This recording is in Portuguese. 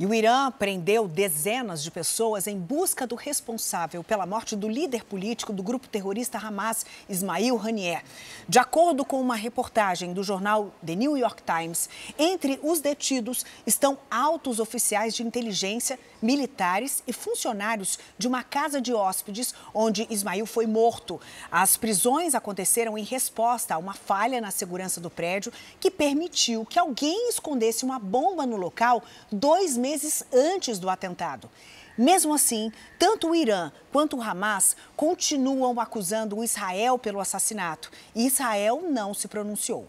E o Irã prendeu dezenas de pessoas em busca do responsável pela morte do líder político do grupo terrorista Hamas, Ismail Hanier. De acordo com uma reportagem do jornal The New York Times, entre os detidos estão altos oficiais de inteligência, militares e funcionários de uma casa de hóspedes onde Ismail foi morto. As prisões aconteceram em resposta a uma falha na segurança do prédio que permitiu que alguém escondesse uma bomba no local dois meses meses antes do atentado. Mesmo assim, tanto o Irã quanto o Hamas continuam acusando o Israel pelo assassinato e Israel não se pronunciou.